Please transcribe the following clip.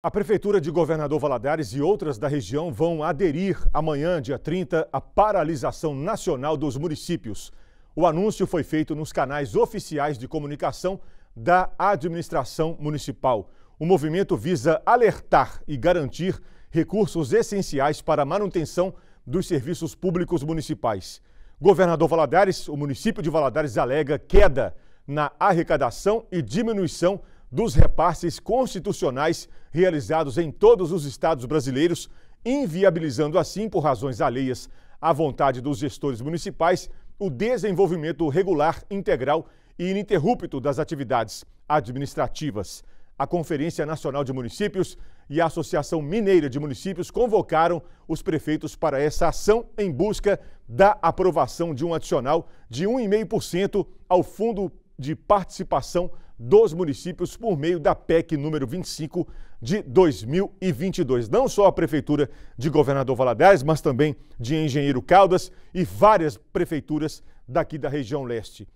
A Prefeitura de Governador Valadares e outras da região vão aderir amanhã, dia 30, à paralisação nacional dos municípios. O anúncio foi feito nos canais oficiais de comunicação da administração municipal. O movimento visa alertar e garantir recursos essenciais para a manutenção dos serviços públicos municipais. Governador Valadares, o município de Valadares alega queda na arrecadação e diminuição dos repasses constitucionais realizados em todos os estados brasileiros, inviabilizando assim, por razões alheias à vontade dos gestores municipais, o desenvolvimento regular, integral e ininterrupto das atividades administrativas. A Conferência Nacional de Municípios e a Associação Mineira de Municípios convocaram os prefeitos para essa ação em busca da aprovação de um adicional de 1,5% ao Fundo de participação dos municípios por meio da PEC número 25 de 2022. Não só a prefeitura de Governador Valadares, mas também de Engenheiro Caldas e várias prefeituras daqui da região leste.